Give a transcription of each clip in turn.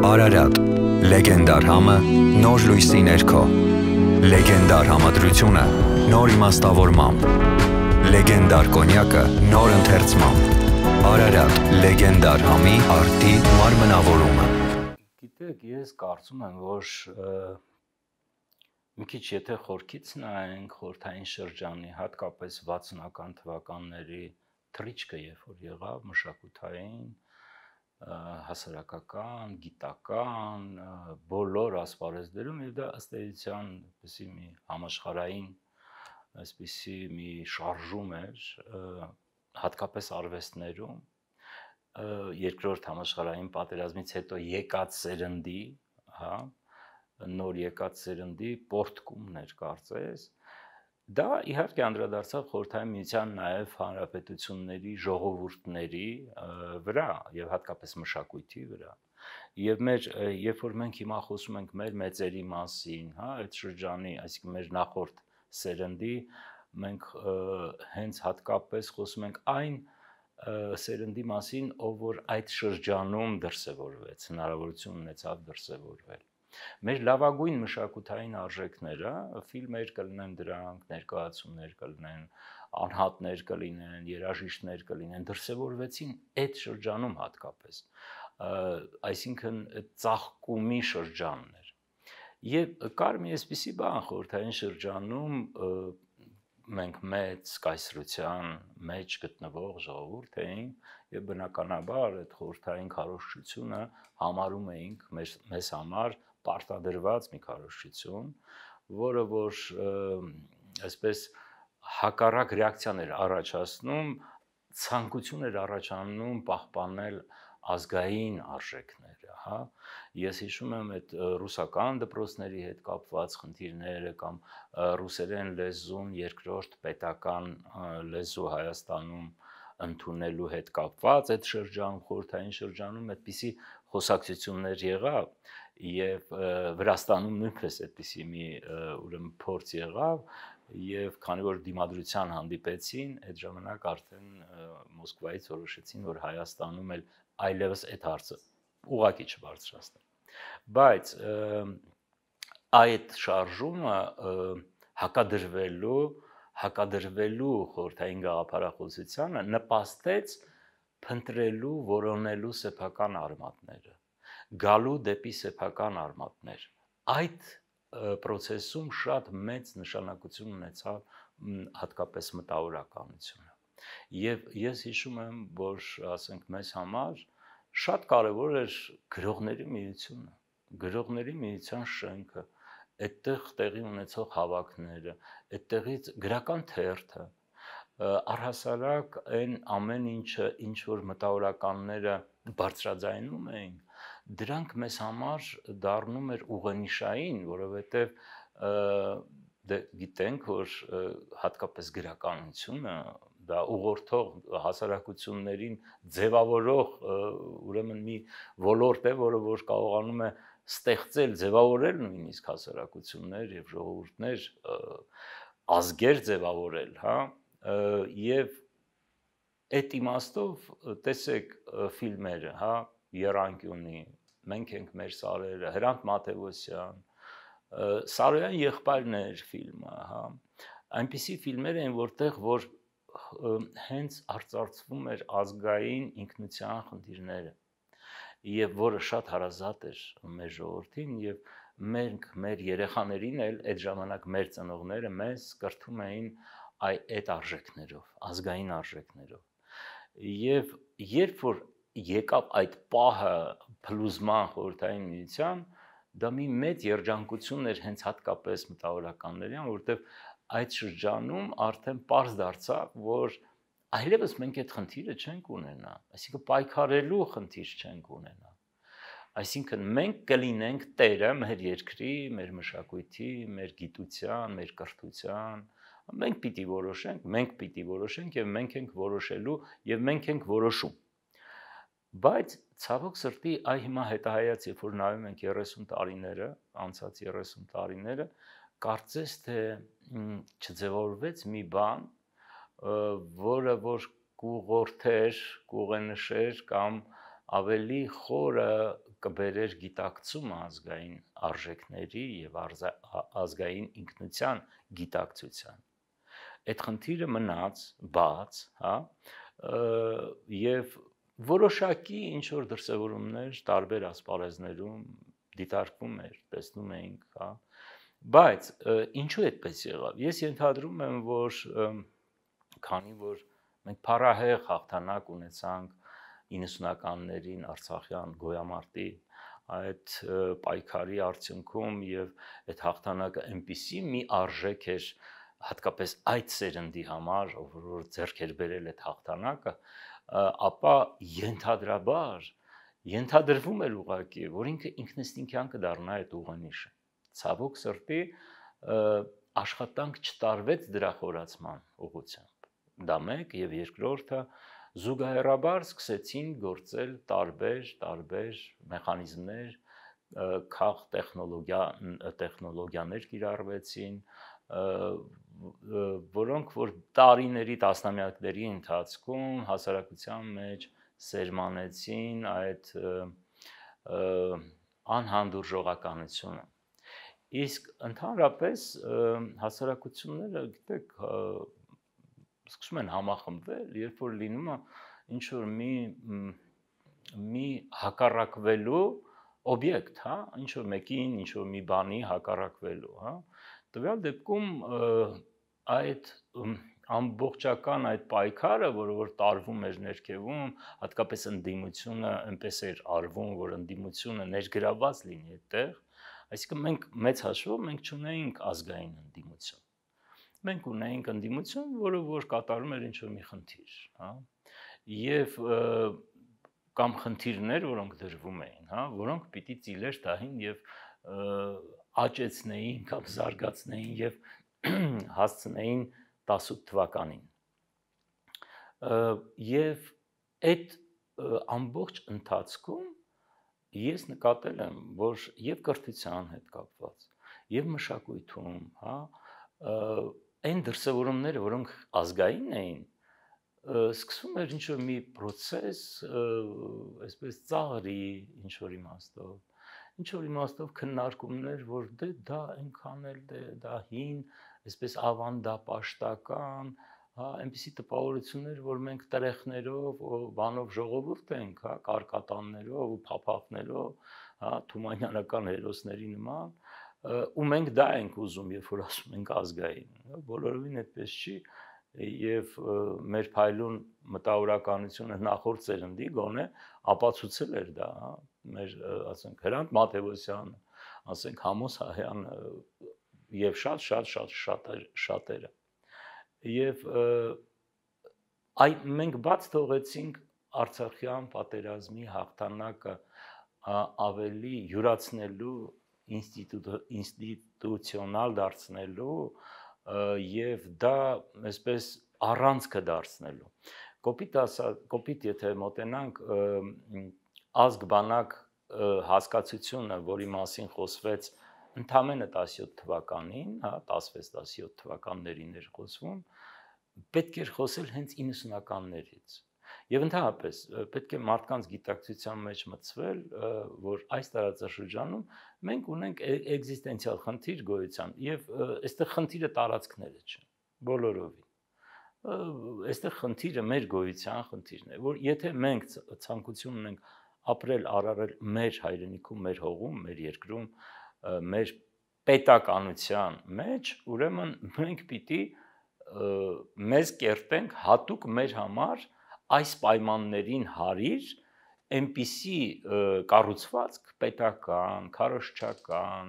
Արարատ, լեգենդար համը նոր լույսի ներքո։ Լեգենդար համադրությունը նոր իմաստավորմամբ։ Լեգենդար կոնյակը նոր ընթերցմամբ։ Արարատ, լեգենդար համի արտի մարմնավորումը։ Գիտեք, ես կարծում եմ, որ մի քիչ եթե խորքից նայենք խորթային շրջանի, հատկապես 60-ական թվականների թրիչկը, երբ որ եղավ մշակութային, եղ հասարակական, գիտական, բոլոր ասպարեզներում եւ դա ըստ էության էսի մի համաշխարային այսպիսի մի շարժում էր հատկապես արվեստներում երկրորդ համաշխարհային պատերազմից հետո եկած սերնդի, հա, նոր եկած սերնդի պորտկումներ կարծես, Դա իհարկե անդրադարձավ խորհրդային միության նաև հանրապետությունների ժողովուրդների վրա եւ հատկապես մշակույթի վրա։ Եվ մեր երբ որ մենք հիմա խոսում ենք մեր մեծերի մասին, հա, այդ շրջանի, այսինքն մեր նախորդ սերնդի, մենք հենց հատկապես խոսում ենք այն սերնդի մասին, ով որ այդ շրջանում դրսևորվեց, հնարավորություն ունեցավ դրսևորվել Մեր լավագույն մշակութային արժեքները, ֆիլմեր կլինեն դրանք, ներկայացումներ կլինեն, անհատներ կլինեն, երաժիշտներ կլինեն, դրսևորվեցին այդ շրջանում հատկապես։ Այսինքն ծաղկումի շրջանն էր։ Եվ կար մի էսպիսի բան խորթային շրջանում մենք մեծ կայսրության մեջ գտնվող ժողովուրդ էինք եւ բնականաբար այդ խորթային քարոշչությունը համարում էինք մեզ, մեզ համար պարտադրված մի քարոշչություն, որը որ այսպես հակառակ ռեակցիաներ առաջացնում, ցանկություններ առաջանում պահպանել ազգային արժեքները, հա։ Ես հիշում եմ այդ ռուսական դպրոցների հետ կապված խնդիրները կամ ռուսերեն լեզուն երկրորդ պետական լեզու Հայաստանում ընդունելու հետ կապված այդ շրջան խորթային շրջանում այդպիսի խոսակցություններ եղավ եւ Վրաստանում նույնպես այդպիսի մի ուրեմն փորձ եղավ եւ քանի որ դիմադրության հանդիպեցին այդ ժամանակ արդեն Մոսկվայից որոշեցին որ Հայաստանում էլ այլևս այդ հարցը ուղակի չբարձրացնեն բայց այդ շարժումը հակադրվելու հակադրվելու խորթային գաղափարախոսությանը նպաստեց փնտրելու, որոնելու սեփական արմատները գալու դեպի սեփական արմատներ։ Այդ process-ում շատ մեծ նշանակություն ունեցավ հատկապես մտավորականությունը։ Եվ ես հիշում եմ, որ ասենք մեզ համար շատ կարևոր էր գրողների միությունը, գրողների միության շենքը, այդտեղ տեղի ունեցող հավաքները, այդտեղից գրական թերթը, առհասարակ այն ամեն ինչը, ինչ որ մտավորականները բարձրաձայնում էին, դրանք մեզ համար դառնում էր ուղենիշային, որովհետև դե գիտենք, որ հատկապես գրականությունը դա ուղղորդող հասարակություններին ձևավորող ուրեմն մի ոլորտ է, որը որ կարողանում է ստեղծել, ձևավորել նույնիսկ հասարակություններ եւ ժողովուրդներ ազգեր ձևավորել, հա, եւ այդ իմաստով տեսեք ֆիլմերը, հա, Երանկյունի, մենք ենք մեր սարերը, Հրանտ Մաթեոսյան, Սարոյան եղբայրներ ֆիլմը, հա։ Այնպիսի ֆիլմեր են, որտեղ որ հենց արծարծվում էր ազգային ինքնության խնդիրները եւ որը շատ հարազատ էր մեր ժողովրդին եւ մենք մեր երեխաներին էլ այդ ժամանակ մեր ծնողները մեզ կրթում էին այ այդ արժեքներով, ազգային արժեքներով։ Եվ երբ որ եկավ այդ պահը փլուզման խորհրդային միության, դա մի մեծ երջանկություն էր հենց հատկապես մտավորականներին, որովհետև այդ շրջանում արդեն པարզ դարձավ, որ այլևս մենք այդ խնդիրը չենք ունենա, այսինքն պայքարելու խնդիր չենք ունենա։ Այսինքն մենք կլինենք Տերը մեր երկրի, մեր մշակույթի, մեր գիտության, մեր կրթության, մենք պիտի որոշենք, մենք պիտի որոշենք եւ մենք ենք որոշելու եւ մենք ենք որոշում։ Բայց ցավոք սրտի այ հիմա հետահայաց, երբ որ նայում ենք 30 տարիները, անցած 30 տարիները, կարծես թե չձևավորվեց մի բան, որը որ կուղորթեր, կուղենշեր կամ ավելի խորը կբերեր գիտակցում ազգային արժեքների եւ ազգային ինքնության գիտակցության։ Այդ խնդիրը մնաց բաց, հա, եւ որոշակի ինչ որ դրսևորումներ տարբեր ասպարեզներում դիտարկվում էր, տեսնում էինք, հա։ Բայց ինչու այդպես եղավ։ Ես ենթադրում եմ, որ քանի որ մենք փառահեղ հաղթանակ ունեցանք 90-ականներին Արցախյան գոյամարտի այդ պայքարի արդյունքում եւ այդ հաղթանակը այնպիսի մի արժեք էր հատկապես այդ սերնդի համար, ով որ ձեռք էր բերել այդ հաղթանակը, որ ապա ենթադրաբար ենթադրվում էր ուղակի, որ ինքը ինքնստինքյան կդառնա այդ ուղանիշը։ Ցավոք սրտի աշխատանք չտարվեց դրա խորացման ուղղությամբ։ Դա մեկ եւ երկրորդը զուգահեռաբար սկսեցին գործել տարբեր տարբեր մեխանիզմներ, քաղ տեխնոլոգիա տեխնոլոգիաներ կիրառվեցին, որոնք որ տարիների տասնամյակների ընթացքում հասարակության մեջ սերմանեցին այդ անհանդուրժողականությունը իսկ ընդհանրապես հասարակությունները գիտեք սկսում են համախմբվել երբ որ լինում է ինչ որ մի մի հակառակվելու օբյեկտ, հա, ինչ որ մեկին, ինչ որ մի բանի հակառակվելու, հա, Տվյալ դեպքում այդ ամբողջական այդ պայքարը, որը որ տարվում էր ներքևում, հատկապես ընդդիմությունը այնպես էր արվում, որ ընդդիմությունը ներգրաված լինի այդտեղ, այսինքն մենք մեծ հաշվով մենք չունեինք ազգային ընդդիմություն։ Մենք ունեինք ընդդիմություն, որը որ կատարում էր ինչ որ մի խնդիր, հա։ Եվ կամ խնդիրներ, որոնք դրվում էին, հա, որոնք պիտի ծիլեր տային եւ աճեցնեին կամ զարգացնեին եւ հասցնեին 18 թվականին։ Եվ այդ ամբողջ ընթացքում ես նկատել եմ, որ եւ կրթության հետ կապված, եւ մշակույթում, հա, այն դրսևորումները, որոնք ազգային էին, սկսում էր ինչ որ մի process, այսպես ծաղրի ինչ որ իմաստով ինչ որ իմաստով քննարկումներ, որ դե դա այնքան էլ դե դա հին, այսպես ավանդապաշտական, հա, այնպիսի տպավորություններ, որ մենք տրեխներով, բանով ժողովուրդ ենք, հա, կարկատաններով ու փափախներով, հա, թումանյանական հերոսների նման, ու մենք դա ենք ուզում, երբ որ ասում ենք ազգային, հա, բոլորովին այդպես չի, հա եւ մեր փայլուն մտավորականությունը նախորդ ծերնդի գոնե ապացուցել էր դա, հա, մեր ասենք Հրանտ Մաթեոսյան, ասենք Համոս Հայան եւ շատ շատ շատ շատ շատերը։ Եվ այ մենք բաց թողեցինք Արցախյան պատերազմի հաղթանակը ավելի յուրացնելու ինստիտուտ ինստիտուցիոնալ դարձնելու եւ դա այսպես առանցքը դարձնելու։ Կոպիտ ասա, կոպիտ եթե մոտենանք ազգ բանակ հասկացությունը, որի մասին խոսվեց ընդամենը 17 թվականին, հա 16-17 թվականներին էր խոսվում, պետք էր խոսել հենց 90-ականներից Եվ ընդհանրապես պետք է մարդկանց գիտակցության մեջ մտցվել, որ այս տարածաշրջանում մենք ունենք էգզիստենցիալ խնդիր գոյության եւ այստեղ խնդիրը տարածքները չէ բոլորովին։ Այստեղ խնդիրը մեր գոյության խնդիրն է, որ եթե մենք ցանկություն ունենք ապրել, արարել մեր հայրենիքում, մեր հողում, մեր երկրում, մեր պետականության մեջ, ուրեմն մենք պիտի մեզ կերտենք հատուկ մեր համար այս պայմաններին հարիր այնպիսի կառուցվածք պետական, քարոշչական,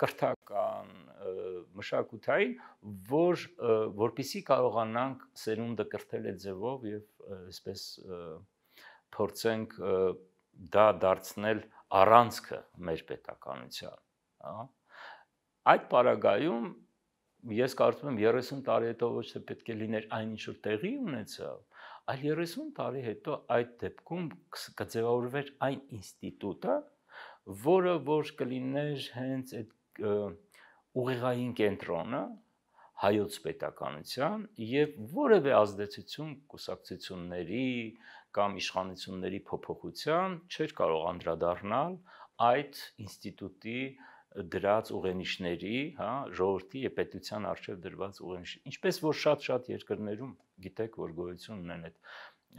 կրթական, մշակութային, որ որpիսի կարողանանք սերունդը կրթել այդ ձևով եւ այսպես փորձենք դա դարձնել առանցքը մեր պետականության, հա։ Այդ параգայում ես կարծում եմ 30 տարի հետո ոչ թե պետք է լիներ այն ինչ որ տեղի ունեցավ, այլ 30 տարի հետո այդ դեպքում կձևավորվեր այն ինստիտուտը, որը որ կլիներ հենց այդ ուղեղային կենտրոնը հայոց պետականության եւ որևէ ազդեցություն կուսակցությունների կամ իշխանությունների փոփոխության չէր կարող անդրադառնալ այդ ինստիտուտի դրած ուղենիշների, հա, ժողովրդի եւ պետության արժեվ դրված ուղենիշ։ Ինչպես որ շատ-շատ երկրներում գիտեք, որ գոյություն ունեն այդ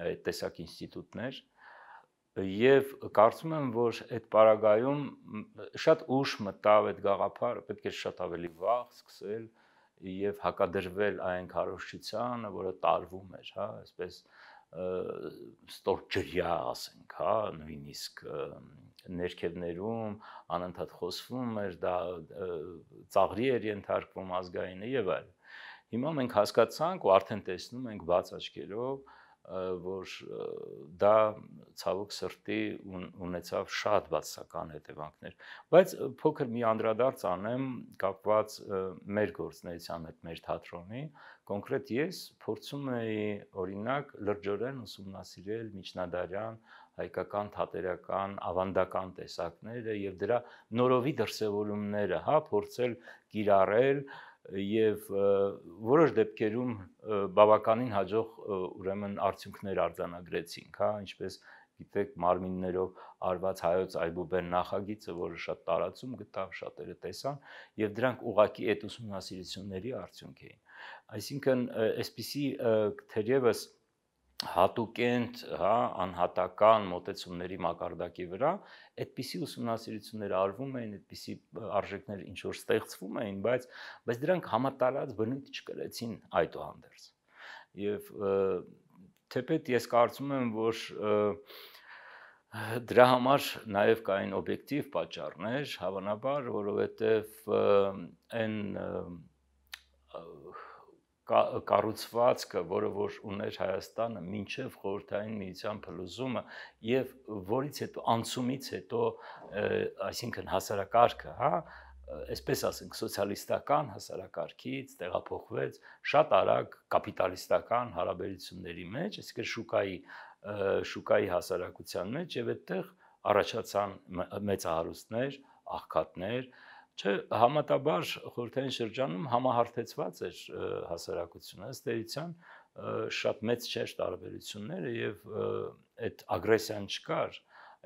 այդ տեսակ ինստիտուտներ եւ կարծում եմ, որ այդ պարագայում շատ ուշ մտավ այդ գաղափարը, պետք է շատ ավելի վաղ սկսել եւ հակադրվել այն քարոշչությանը, որը տարվում էր, հա, այսպես ստոր ջրյա ասենք, հա, նույնիսկ ներքևներում անընդհատ խոսվում էր դա ծաղրի էր ենթարկվում ազգայինը եւ այլն։ Հիմա մենք հասկացանք ու արդեն տեսնում ենք բաց աչքերով, որ դա ցավոք սրտի ունեցավ շատ բացական հետևանքներ բայց փոքր մի անդրադարձ անեմ կապված մեր գործնեության հետ մեր թատրոնի կոնկրետ ես փորձում էի օրինակ լրջորեն ուսումնասիրել միջնադարյան հայկական թատերական ավանդական տեսակները եւ դրա նորովի դրսեւորումները հա փորձել կիրառել եւ որոշ դեպքերում բավականին հաջող ուրեմն արդյունքներ արձանագրեցինք, հա, ինչպես գիտեք, մարմիններով արված հայոց այբուբեն նախագիծը, որը շատ տարածում գտավ, շատերը տեսան, եւ դրանք ուղակի այդ ուսումնասիրությունների արդյունք էին։ Այսինքն, այսպիսի թերևս հատուկենտ, հա, անհատական մոտեցումների մակարդակի վրա այդպիսի ուսումնասիրություններ արվում էին, այդպիսի արժեքներ ինչ որ ստեղծվում էին, բայց բայց դրանք համատարած բնույթ չկրեցին այդուհանդերձ։ Եվ թեպետ ես կարծում եմ, որ դրա համար նաև կային օբյեկտիվ պատճառներ, հավանաբար, որովհետև այն կառուցվածքը, որը որ ուներ Հայաստանը մինչև խորհրդային միության փլուզումը եւ որից հետո անցումից հետո, այսինքն հասարակարգը, հա, այսպես ասենք, սոցիալիստական հասարակարգից տեղափոխվեց շատ արագ կապիտալիստական հարաբերությունների մեջ, այսինքն շուկայի շուկայի հասարակության մեջ եւ այդտեղ առաջացան մեծահարուստներ, աղքատներ, մեծ Չէ, համատաբար խորհրդային շրջանում համահարթեցված էր հասարակությունը, ըստ էության շատ մեծ չէր տարբերությունները եւ այդ ագրեսիան չկար,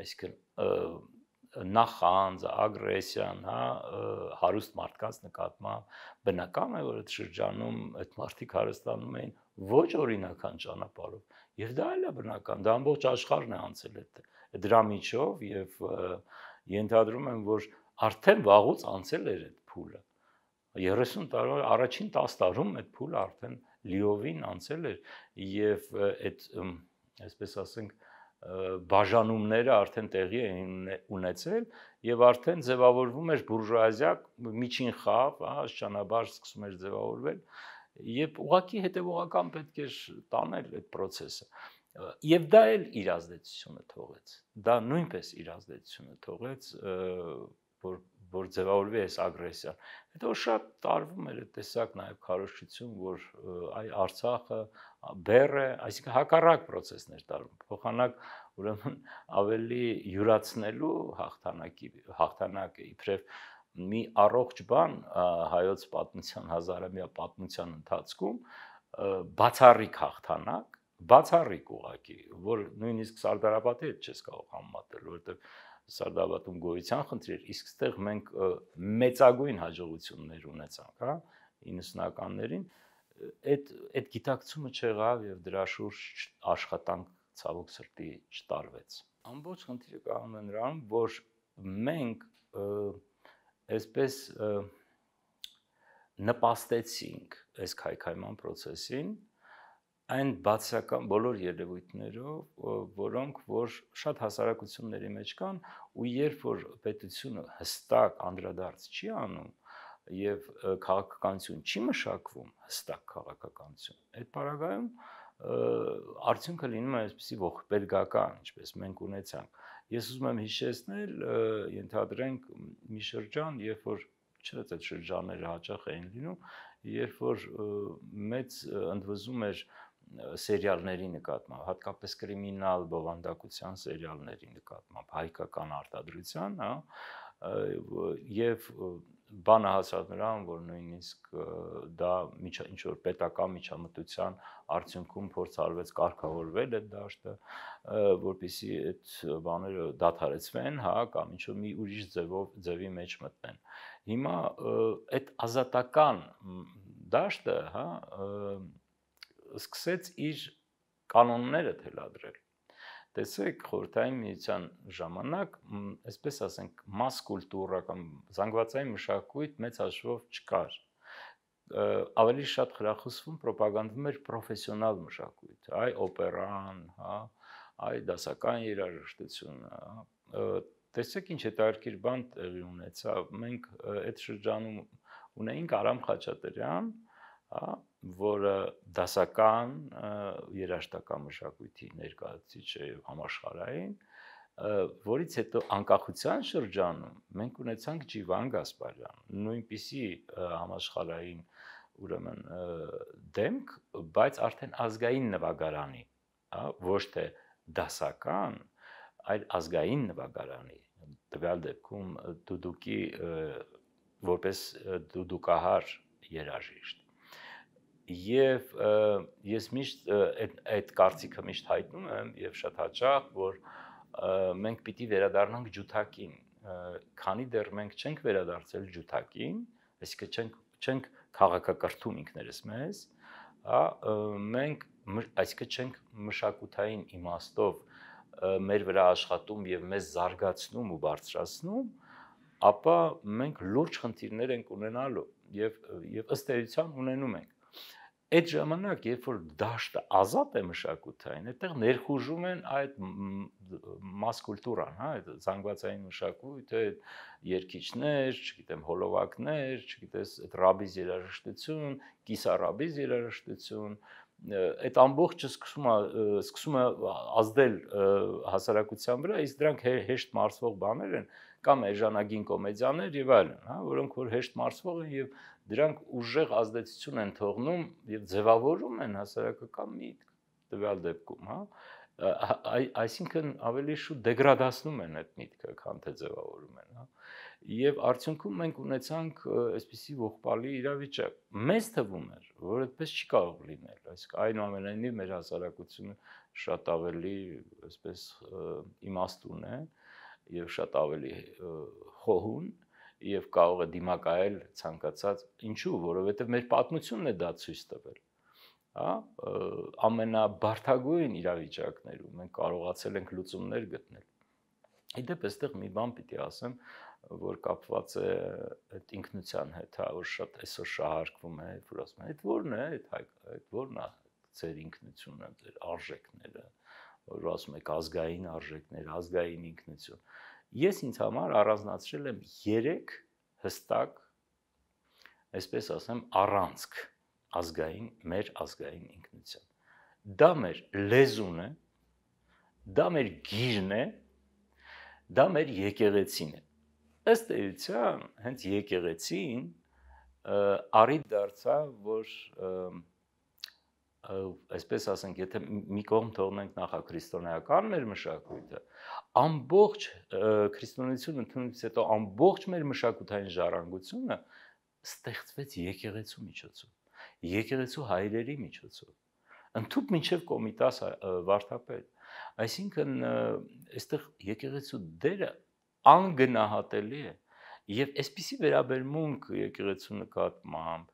այսինքն նախանձ, ագրեսիան, հա, հարուստ մարդկանց նկատմամբ բնական է, որ այդ շրջանում այդ մարդիկ հարստանում էին ոչ օրինական ճանապարհով եւ դա էլ է բնական, դա ամբողջ աշխարհն է անցել այդ դրա միջով եւ ենթադրում եմ, որ և, Արդեն վաղուց անցել էր այդ փուլը։ 30 տարի առաջին 10 տարում այդ փուլը արդեն լիովին անցել էր եւ այդ այսպես ասենք բաժանումները արդեն տեղի էին ունեցել եւ արդեն ձևավորվում էր բուրժուազիա միջին խավ, հա, ճանաբար սկսում էր ձևավորվել եւ ուղակի հետեւողական պետք էր տանել այդ process-ը։ Եվ դա էլ իր ազդեցությունը թողեց։ Դա նույնպես իր ազդեցությունը թողեց և, որ որ ձևավորվի այս ագրեսիան։ Հետո շատ տարվում էր այդ տեսակ նաև քարոշչություն, որ այ Արցախը բեռը, այսինքն հակառակ process-ներ տարում։ Փոխանակ, ուրեմն ավելի յուրացնելու հաղթանակի հաղթանակը իբրև մի առողջ բան հայոց պատմության հազարամյա պատմության ընթացքում բացառիկ հաղթանակ, բացառիկ ուղակի, որ նույնիսկ Սարդարապետի հետ չես կարող համեմատել, որովհետև Սարդավատում գոյության խնդրեր, իսկ այդտեղ մենք մեծագույն հաջողություններ ունեցանք, հա, 90-ականներին այդ այդ գիտակցումը չեղավ եւ դրա շուրջ աշխատանք ցավոք սրտի չտարվեց։ Ամբողջ խնդիրը կանում է նրանում, որ մենք այսպես նպաստեցինք այս քայքայման process-ին, այն բացական բոլոր երևույթներով, որոնք որ շատ հասարակությունների մեջ կան ու երբ որ պետությունը հստակ անդրադարձ չի անում եւ քաղաքականություն չի մշակվում, հստակ քաղաքականություն, այդ параգայում արդյունքը լինում է այսպեսի ողբերգական, ինչպես մենք ունեցանք։ Ես ուզում եմ հիշեցնել, ենթադրենք մի շրջան, երբ որ չնայած այդ շրջանները հաճախ էին լինում, երբ որ մեծ ընդվզում էր և, սերիալների նկատմամբ, հատկապես կրիմինալ բովանդակության սերիալների նկատմամբ, հայկական արտադրության, հա, եւ բանը հասած նրան, որ նույնիսկ դա միջ ինչ որ պետական միջամտության արդյունքում փորձ արվեց կարգավորվել այդ դաշտը, որբիսի այդ բաները դադարեցվեն, հա, կամ ինչ որ մի ուրիշ ձևով ձևի մեջ մտնեն։ Հիմա այդ ազատական դաշտը, հա, և, սկսեց իր կանոնները թելադրել։ Տեսեք, խորթային միության ժամանակ, այսպես ասենք, մաս կուլտուրա կամ զանգվածային մշակույթ մեծ հաշվով չկար ավելի շատ խրախուսվում ռոպագանդվում էր պրոֆեսիոնալ մշակույթ, այ օպերան, հա, այ դասական երաժշտությունը, հա։ Տեսեք ինչ հետաքրքիր բան տեղի ունեցավ։ Մենք այդ շրջանում ունեինք Արամ Խաչատրյան, հա, որը դասական երաշտական մշակույթի ներկայացուցիչ է համաշխարհային, որից հետո անկախության շրջանում մենք ունեցանք Ջիվան Գասպարյան, նույնպիսի համաշխարհային ուրեմն դեմք, բայց արդեն ազգային նվագարանի, հա, ոչ թե դասական, այլ ազգային նվագարանի տվյալ դեպքում դուդուկի որպես դուդուկահար երաժիշտ եւ ես միշտ այդ այդ կարծիքը միշտ հայտնում եմ եւ շատ հաճախ որ մենք պիտի վերադառնանք ջութակին քանի դեռ մենք չենք վերադարձել ջութակին այսինքն չենք չենք քաղաքակրթում ինքներս մեզ հա մենք այսինքն չենք մշակութային իմաստով մեր վրա աշխատում եւ մեզ զարգացնում ու բարձրացնում, ապա մենք լուրջ խնդիրներ ենք ունենալու եւ եւ ըստ էության ունենում ենք։ Այդ ժամանակ, երբ որ դաշտը ազատ է մշակութային, այդտեղ ներխուժում են այդ մաս կուլտուրան, հա, այդ զանգվածային մշակույթը, այդ երկիչներ, չգիտեմ, հոլովակներ, չգիտես, այդ ռաբիզ երաժշտություն, կիսարաբիզ երաժշտություն, այդ ամբողջը սկսում է սկսում է ազդել հասարակության վրա, իսկ դրանք հեշտ մարսվող բաներ են կամ էժանագին կոմեդիաներ եւ այլն, հա, որոնք որ հեշտ մարսվող են եւ դրանք ուժեղ ազդեցություն են թողնում եւ ձևավորում են հասարակական միտք տվյալ դեպքում, հա այ այսինքն ավելի շուտ դեգրադացնում են այդ միտքը, քան թե ձևավորում են, հա։ Եվ արդյունքում մենք ունեցանք այսպիսի ողբալի իրավիճակ։ Մեզ թվում էր, որ այդպես չի կարող լինել, այսինքն այնուամենայնիվ մեր հասարակությունը շատ ավելի, այսպես իմաստուն է եւ շատ ավելի խոհուն է եւ կարող է դիմակայել ցանկացած ինչու որովհետեւ մեր պատմությունն է դա ցույց տվել հա ամենաբարթագույն իրավիճակներում մենք կարողացել ենք լուծումներ գտնել Իդեպ այստեղ մի բան պիտի ասեմ, որ կապված է այդ ինքնության հետ, հա, որ շատ այսօր շահարկվում է, որ ասում են, այդ ո՞րն է, այդ հայ, այդ ո՞րն է ձեր ինքնությունը, ձեր արժեքները, որ ասում եք ազգային արժեքներ, ազգային ինքնություն։ Ես ինձ համար առանձնացրել եմ 3 հստակ, այսպես ասեմ, առանցք ազգային, մեր ազգային ինքնության։ Դա մեր լեզուն է, դա մեր գիրն է, դա մեր եկեղեցին է։ Ըստ էության, հենց եկեղեցին արի դարձավ, որ այսպես ասենք, եթե մի կողմ թողնենք նախաքրիստոնեական մեր մշակույթը, ամբողջ քրիստոնեություն ընդունելուց հետո ամբողջ մեր մշակութային ժառանգությունը ստեղծվեց եկեղեցու միջոցով եկեղեցու հայրերի միջոցով ընդཐུպ մինչև կոմիտաս վարդապետ այսինքն այստեղ եկեղեցու դերը անգնահատելի է եւ այսպիսի վերաբերմունք եկեղեցու նկատմամբ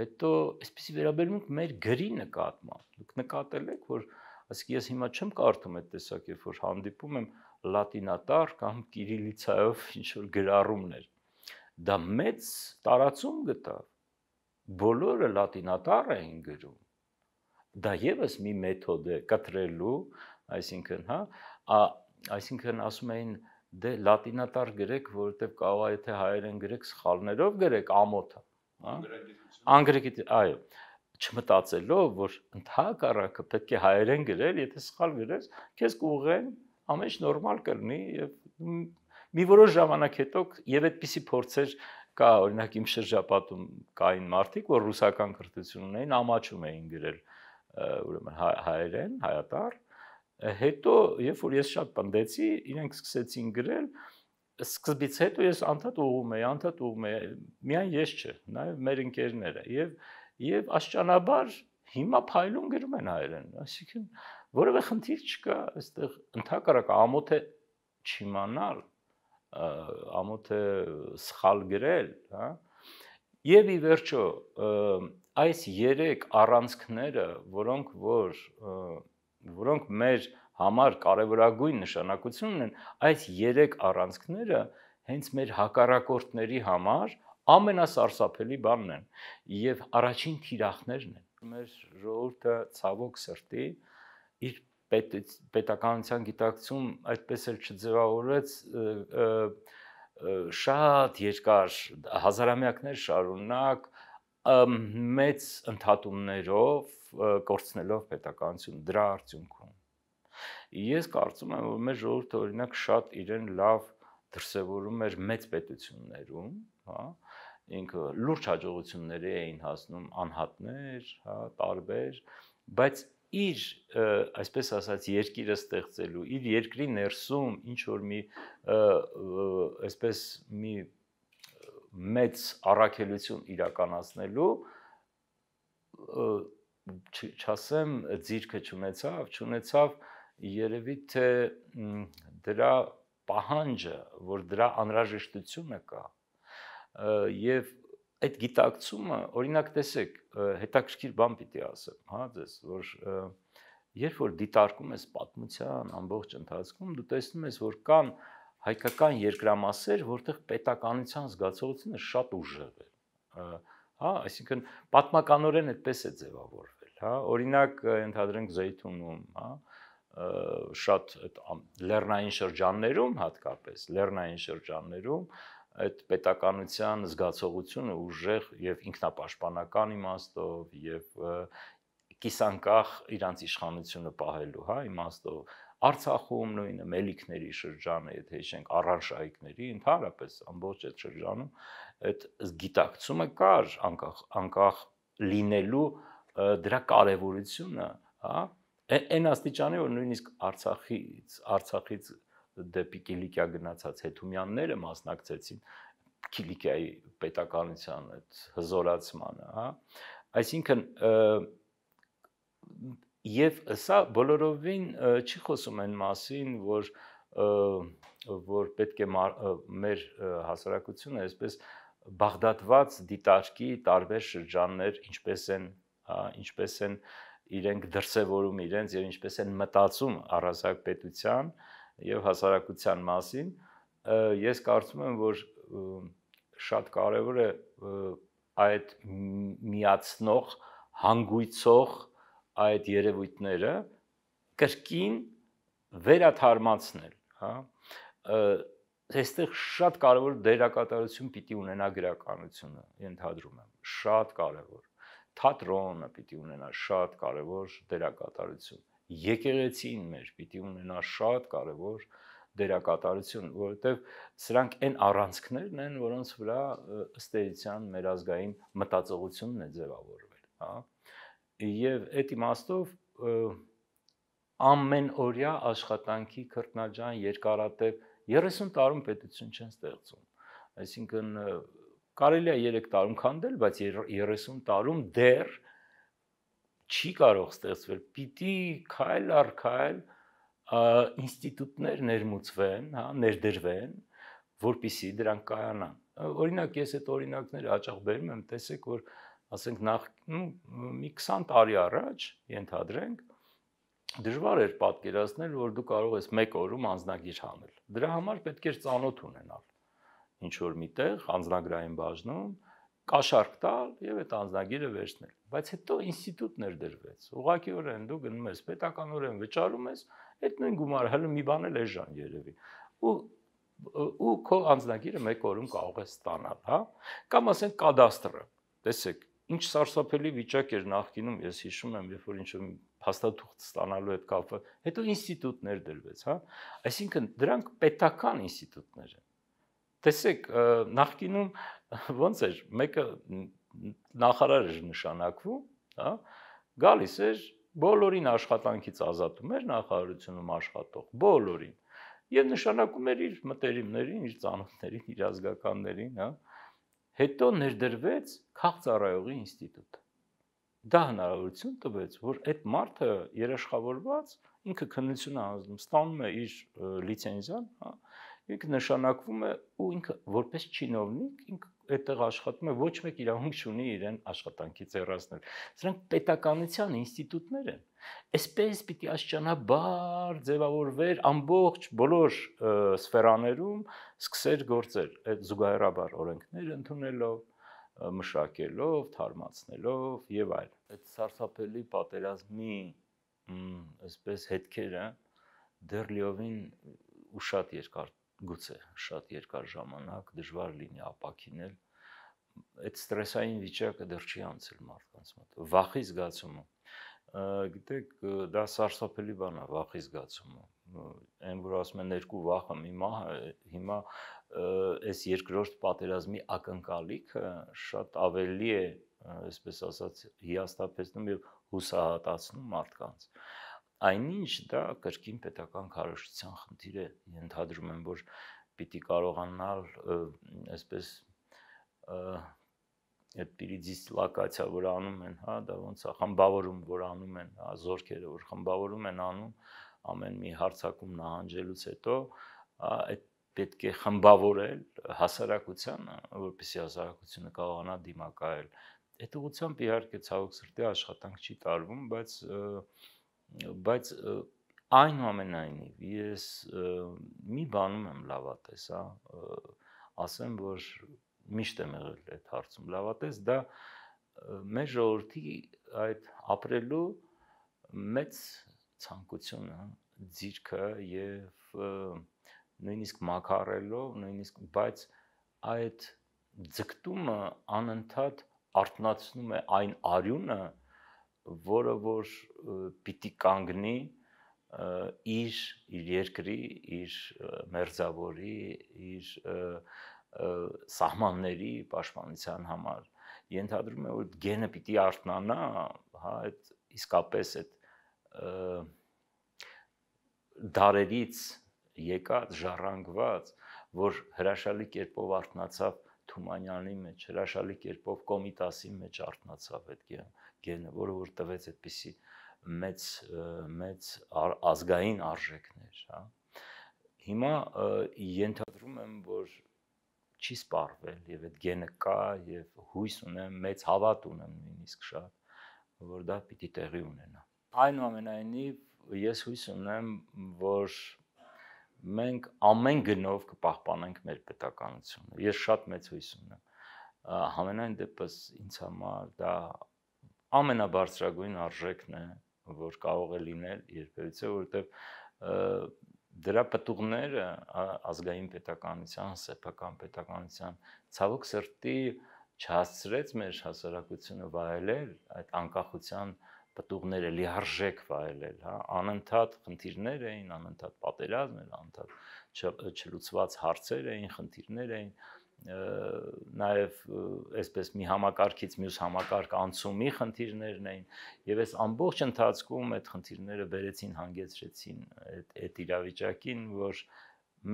հետո այսպիսի վերաբերմունք մեր գրի նկատմամբ դուք նկատել եք որ ասիկ ես հիմա չեմ կարդում այդ տեսակ երբ որ հանդիպում եմ լատինատար կամ կիրիլիցայով ինչ որ գրառումներ։ Դա մեծ տարածում գտավ։ Բոլորը լատինատար էին գրում։ Դա եւս մի մեթոդ է կտրելու, այսինքն, հա, ա, այսինքն ասում էին դե լատինատար գրեք, որովհետեւ կարող է թե հայերեն գրեք, սխալներով գրեք, ամոթը, հա։ Անգլիկի, այո չմտածելով, որ ընդհակառակը պետք է հայերեն գրել, եթե սխալ գրես, քեզ կուղեն կու ամեն ինչ նորմալ կլինի եւ մի որոշ ժամանակ հետո եւ այդպիսի փորձեր կա օրինակ իմ շրջապատում կային մարդիկ որ ռուսական կրթություն ունեին ամաչում էին գրել ուրեմն հայերեն հայատար հետո երբ որ ես շատ պնդեցի իրենք սկսեցին գրել սկզբից հետո ես անդադ ուղում եի անդադ ուղում եի միայն ես չէ նաեւ մեր ընկերները եւ եւ աշճանաբար հիմա փայլուն գրում են հայերեն այսինքն որևէ խնդիր չկա, այստեղ ընդհակառակը ամոթ է չիմանալ, ամոթ է սխալ գրել, հա։ Եվ ի վերջո այս երեք առանցքները, որոնք որ որոնք մեր համար կարևորագույն նշանակություն ունեն, այս երեք առանցքները հենց մեր հակառակորդների համար ամենասարսափելի բանն են եւ առաջին թիրախներն են։ Մեր ժողովուրդը ցավոք սրտի իր պետ, պետականության գիտակցում այդպես էլ չձևավորեց շատ երկար հազարամյակներ շարունակ մեծ ընդհատումներով կորցնելով պետականություն դրա արդյունքում ես կարծում եմ որ մեր ժողովուրդը օրինակ շատ իրեն լավ դրսևորում էր մեծ պետություններում հա ինքը լուրջ հաջողությունների էին հասնում անհատներ հա տարբեր բայց իր այսպես ասած երկիրը ստեղծելու, իր երկրի ներսում ինչ որ մի այսպես մի մեծ առաքելություն իրականացնելու չասեմ ձիրքը չունեցավ, չունեցավ երևի թե դրա պահանջը, որ դրա անհրաժեշտությունը կա, եւ այդ գիտակցումը, օրինակ տեսեք, հետաքրքիր բան պիտի ասեմ, հա, ձեզ, որ երբ որ դիտարկում ես պատմության ամբողջ ընթացքում, դու տեսնում ես, որ կան հայկական երկրամասեր, որտեղ պետականության զգացողությունը շատ ուժեղ է։ Հա, այսինքն պատմականորեն այդպես է ձևավորվել, հա։ Օրինակ, ենթադրենք Զեյթունում, հա, շատ այդ լեռնային շրջաններում հատկապես, լեռնային շրջաններում այդ պետականության զգացողությունը ուժեղ եւ ինքնապաշտպանական իմաստով եւ կիսանկախ իրանց իշխանությունը պահելու, հա, իմաստով Արցախում նույնը մելիքների շրջանը, եթե հիշենք առանշայիկների, ընդհանրապես ամբողջ այդ շրջանում այդ գիտակցումը կար անկախ անկախ լինելու դրա կարևորությունը, հա, այն աստիճանի որ նույնիսկ Արցախից Արցախից դեպի Կիլիկիա գնացած Հեթումյանները մասնակցեցին Կիլիկիայի պետականության այդ հզորացմանը, հա։ Այսինքն եւ սա բոլորովին չի խոսում այն մասին, որ որ պետք է մեր հասարակությունը այսպես բաղդատված դիտարկի տարբեր շրջաններ, ինչպես են հա, ինչպես են իրենք դրսևորում իրենց եւ ինչպես են մտածում առասարակ պետության, եւ հասարակության մասին, ես կարծում եմ, որ շատ կարեւոր է այդ միացնող, հանգույցող այդ երևույթները կրկին վերաթարմացնել, հա այստեղ շատ կարևոր դերակատարություն պիտի ունենա գրականությունը, ենթադրում եմ, շատ կարևոր։ Թատրոնը պիտի ունենա շատ կարևոր դերակատարություն եկեղեցին մեր պիտի ունենա շատ կարևոր դերակատարություն, որովհետև սրանք այն առանցքներն են, որոնց վրա ըստ էության մեր ազգային մտածողությունն է ձևավորվել, հա։ Եվ այդ իմաստով ամենօրյա աշխատանքի քրտնաջան երկարատև 30 տարում պետություն չեն ստեղծում։ Այսինքն կարելի է 3 տարում քանդել, բայց 30 տարում դեռ դե չի կարող ստեղծվել։ Պիտի քայլ առ քայլ ինստիտուտներ ներմուծվեն, հա, ներդրվեն, որpիսի դրանք կայանան։ Օրինակ ես այդ օրինակները հաճախ բերում եմ, տեսեք, որ ասենք նախ մի 20 տարի առաջ ենթադրենք դժվար էր պատկերացնել, որ դու կարող ես մեկ օրում անznագիր հանել։ Դրա համար պետք էր ծանոթ ունենալ ինչ որ միտեղ անznագրային բաժնում, կաշառք տալ եւ այդ անձնագիրը վերցնել։ Բայց հետո ինստիտուտներ դրվեց։ Ուղղակիորեն դու գնում ես պետականորեն վճարում ես, այդ նույն գումարը հələ մի բան էլ էժան երևի։ Ու ու քո անձնագիրը մեկ օրում կարող ես ստանալ, հա։ Կամ ասենք կադաստրը։ Տեսեք, ինչ սարսափելի վիճակ էր նախկինում, ես հիշում եմ, երբ որ ինչ-որ փաստաթուղթ ստանալու հետ կապը, հետո ինստիտուտներ դրվեց, հա։ Այսինքն դրանք պետական ինստիտուտներ են Տեսեք, նախկինում ոնց էր, մեկը նախարար էր նշանակվում, հա, գալիս էր բոլորին աշխատանքից ազատում էր նախարարությունում աշխատող բոլորին եւ նշանակում էր իր մտերիմներին, իր ծանոթներին, իր ազգականներին, հա։ Հետո ներդրվեց քաղցարայողի ինստիտուտ։ Դա հնարավորություն տվեց, որ այդ մարդը երաշխավորված ինքը քննություն է անցնում, ստանում է իր լիցենզիան, հա, ինքը նշանակվում է ու ինքը որպես чиновник ինքը այդտեղ աշխատում է ոչ մեկ իրավունք չունի իրեն աշխատանքից հեռացնել։ Սրանք պետականության ինստիտուտներ են։ Այսպես պիտի աշճանաբար ձևավորվեր ամբողջ բոլոր սֆերաներում սկսեր գործել այդ զուգահեռաբար օրենքներ ընդունելով, մշակելով, թարմացնելով եւ այլ։ Այդ սարսափելի պատերազմի այսպես հետքերը դեռ լիովին ու շատ երկար գուցե շատ երկար ժամանակ դժվար լինի ապակինել այդ ստրեսային վիճակը դեռ չի անցել մարդկանց մոտ վախի զգացումը գիտեք դա սարսափելի բան է վախի զգացումը այն որ ասում են երկու վախը հիմա հիմա այս երկրորդ պատերազմի ակնկալիքը շատ ավելի է այսպես ասած հիաստափեցնում եւ հուսահատացնում մարդկանց այնինչ դա կրկին պետական քարոշության խնդիր է ենթադրում եմ որ պիտի կարողանալ այսպես այդ պիրիդիսլակացիա որ անում են, հա, դա ոնց է, խմբավորում որ անում են, հա, զորքերը որ խմբավորում են անում ամեն մի հարցակում նահանջելուց հետո, այդ պետք է խմբավորել հասարակությանը, որպեսզի հասարակությունը կարողանա դիմակայել։ Այդ ուղղությամբ իհարկե ցավոք սրտի աշխատանք չի տարվում, բայց և, բայց այնուամենայնիվ ես մի բանում եմ լավատես, հա, ասեմ, որ միշտ եմ եղել այդ հարցում լավատես, դա մեր ժողովրդի այդ ապրելու մեծ ցանկությունը, ձիրքը եւ նույնիսկ մակարելով, նույնիսկ բայց այդ ձգտումը անընդհատ արտնացնում է այն արյունը, որը որ պիտի կանգնի իր իր երկրի, իր մերձավորի, իր սահմանների պաշտպանության համար։ Ենթադրում է որ գենը պիտի արտնանա, հա, այդ իսկապես այդ դարերից եկած, ժառանգված, որ հրաշալի կերպով արտնացավ Թումանյանի մեջ հրաշալի կերպով կոմիտասի մեջ արտնացավ այդ գենը, որը որ տվեց այդպիսի մեծ մեծ ազգային արժեքներ, հա։ Հիմա ենթադրում եմ, որ չի սպառվել եւ այդ գենը կա եւ հույս ունեմ, մեծ հավատ ունեմ նույնիսկ շատ, որ դա պիտի տեղի ունենա։ Այնուամենայնիվ ես հույս ունեմ, որ մենք ամեն գնով կպահպանենք մեր պետականությունը։ Ես շատ մեծ հույս ունեմ։ Համենայն դեպս ինձ համար դա ամենաբարձրագույն արժեքն է, որ կարող է լինել երբևիցե, որովհետև դրա պատուգները ազգային պետականության, սեփական պետականության ցավոք սրտի չհասցրեց մեր հասարակությունը վայելել այդ անկախության պտուղները լիարժեք վայելել, հա, անընդհատ խնդիրներ էին, անընդհատ պատերազմներ, անընդհատ չլուծված հարցեր էին, խնդիրներ էին, նաև այսպես մի համակարգից մյուս համակարգ անցումի խնդիրներն էին եւ այս ամբողջ ընթացքում այդ խնդիրները վերեցին հանգեցրեցին այդ այդ իրավիճակին որ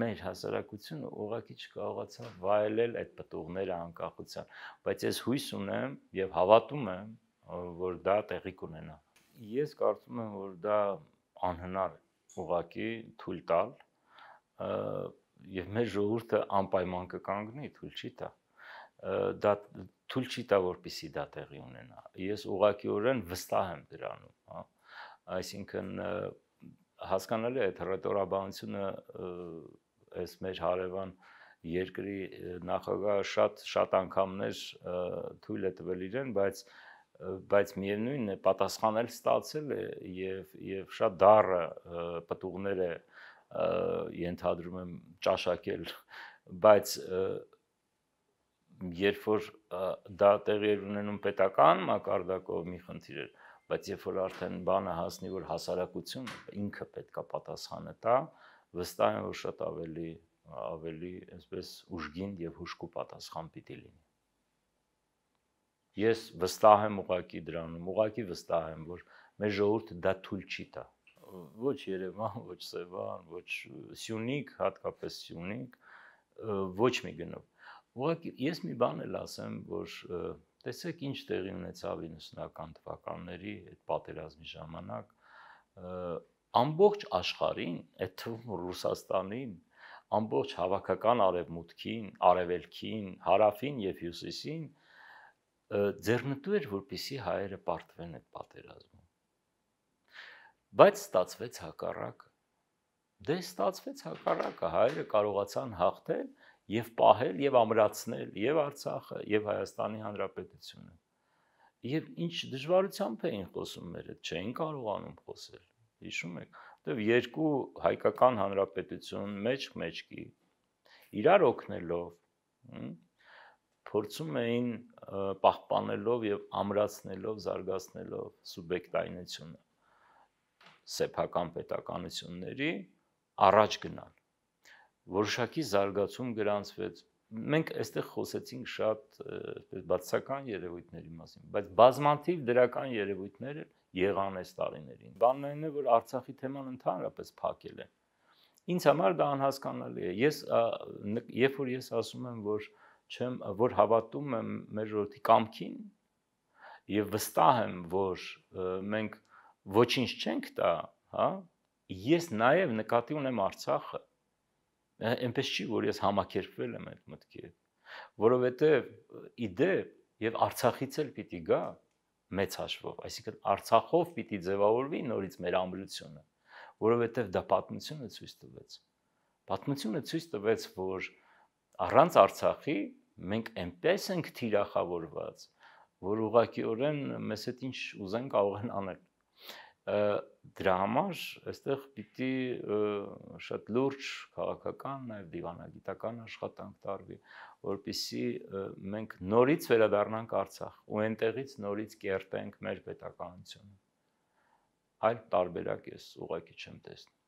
մեր հասարակությունը ուղղակի չկարողացավ վայելել այդ պատողները անկախության բայց ես հույս ունեմ եւ հավատում եմ որ դա տեղի կունենա։ Ես կարծում եմ, որ դա անհնար է ուղակի թույլ տալ եւ մեր ժողովուրդը անպայման կկանգնի, թույլ չի տա։ Դա թույլ չի տա, որպիսի դա տեղի ունենա։ Ես ուղղակիորեն վստահ եմ դրանում, հա։ Այսինքն հասկանալի է, այդ ռետորաբանությունը այս մեր հարևան երկրի նախագահը շատ շատ անգամներ թույլ է տվել իրեն, բայց բայց միևնույնն է պատասխանել ստացել է եւ եւ շատ դառը պատուղներ է ենթադրում եմ ճաշակել բայց երբ որ դա տեղի էր ունենում պետական մակարդակով մի խնդիր էր բայց երբ որ արդեն բանը հասնի որ հասարակությունը ինքը պետքա պատասխանը տա վստահ եմ որ շատ ավելի ավելի այսպես ուժգին եւ հուշկու պատասխան պիտի լինի Ես վստահ եմ ուղակի դրանում, ուղակի վստահ եմ, որ մեր ժողովուրդը դա թույլ չի տա։ Ոչ Երևան, ոչ Սևան, ոչ Սյունիք, հատկապես Սյունիք, ոչ մի գնով։ Ուղղակի ես մի բան էլ ասեմ, որ տեսեք ինչ տեղի ունեցավ 90-ական թվականների այդ պատերազմի ժամանակ ամբողջ աշխարհին, այդ թվում Ռուսաստանին, ամբողջ հավաքական արևմուտքին, արևելքին, հարավին եւ հյուսիսին ձեռնտու էր, որպիսի հայերը պարտվեն այդ պատերազմում։ Բայց ստացվեց հակառակը։ Դե ստացվեց հակառակը, հայերը կարողացան հաղթել եւ պահել եւ ամրացնել եւ Արցախը եւ Հայաստանի Հանրապետությունը։ Եվ ինչ դժվարությամբ էին խոսում մեր հետ, չէին կարողանում խոսել։ Հիշում եք, որտեվ երկու հայկական հանրապետություն մեջ մեջքի իրար օգնելով, հմ փորձում էին պահպանելով եւ ամրացնելով, զարգացնելով սուբյեկտայինությունը սեփական պետականությունների առաջ գնալ։ Որոշակի զարգացում գրանցվեց մենք այստեղ խոսեցինք շատ այսպես բացական երևույթների մասին, բայց բազմաթիվ դրական երևույթներ եղան այս տարիներին։ Բանն այն է, որ Արցախի թեման ընդհանրապես փակել է։ Ինձ համար դա անհասկանալի է։ Ես երբ որ ես ասում եմ, որ չեմ որ հավատում եմ մեր ժողովրդի կամքին եւ վստահ եմ որ մենք ոչինչ չենք տա, հա? Ես նաեւ նկատի ունեմ Արցախը։ Էնպես չի որ ես համակերպվել եմ այդ մտքի հետ, որովհետեւ իդե եւ Արցախից էլ պիտի գա մեծ հաշվով, այսինքն Արցախով պիտի ձևավորվի նորից մեր ամրությունը, որովհետեւ դա պատմությունը ցույց տվեց։ Պատմությունը ցույց տվեց, որ առանց Արցախի մենք այնպես ենք թիրախավորված, որ ուղղակիորեն մեզ հետ ինչ ուզեն կարող են անել դրա համար այստեղ պիտի շատ լուրջ քաղաքական, նաև դիվանագիտական աշխատանք տարվի, որpիսի մենք նորից վերադառնանք Արցախ ու այնտեղից նորից կերտենք մեր պետականությունը։ Այլ տարբերակ ես ուղղակի չեմ տեսնում։